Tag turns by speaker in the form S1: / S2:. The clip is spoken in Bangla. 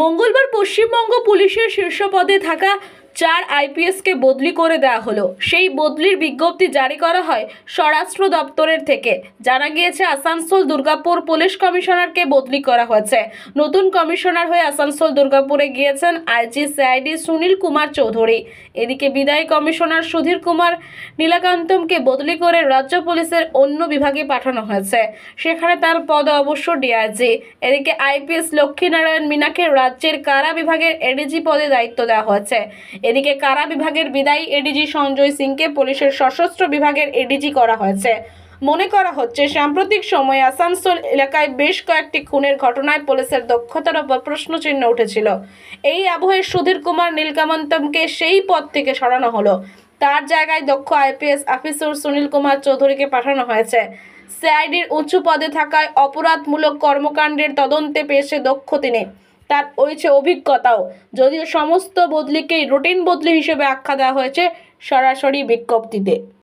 S1: মঙ্গলবার পশ্চিমবঙ্গ পুলিশের শীর্ষ পদে থাকা চার আইপিএসকে বদলি করে দেওয়া হলো সেই বদলির বিজ্ঞপ্তি জারি করা হয় স্বরাষ্ট্র দপ্তরের থেকে জানা গিয়েছে আসানসোল দুর্গাপুর পুলিশ কমিশনারকে বদলি করা হয়েছে নতুন কমিশনার হয়ে আসানসোল দুর্গাপুরে গিয়েছেন আইজি সিআইডি সুনীল কুমার চৌধুরী এদিকে বিদায়ী কমিশনার সুধীর কুমার নীলাকান্তমকে বদলি করে রাজ্য পুলিশের অন্য বিভাগে পাঠানো হয়েছে সেখানে তার পদ অবশ্য ডিআইজি এদিকে আইপিএস লক্ষ্মীনারায়ণ মিনাকে রাজ্যের কারা বিভাগের এডিজি পদে দায়িত্ব দেওয়া হয়েছে এদিকে কারা বিভাগের বিদায়ী এডিজি সঞ্জয় সিংকে পুলিশের সশস্ত্র বিভাগের এডিজি করা হয়েছে মনে করা হচ্ছে সাম্প্রতিক সময়ে আসানসোল এলাকায় বেশ কয়েকটি খুনের ঘটনায় পুলিশের দক্ষতার ওপর প্রশ্নচিহ্ন উঠেছিল এই আবহে সুধীর কুমার নীলকামন্তমকে সেই পদ থেকে সরানো হলো তার জায়গায় দক্ষ আইপিএস অফিসার সুনীল কুমার চৌধুরীকে পাঠানো হয়েছে সিআইডির উঁচু পদে থাকায় অপরাধমূলক কর্মকাণ্ডের তদন্তে পেয়েছে দক্ষ তিনি তার হয়েছে অভিজ্ঞতাও যদিও সমস্ত বদলিকেই রুটিন বদলি হিসেবে আখ্যা দেওয়া হয়েছে সরাসরি বিজ্ঞপ্তিতে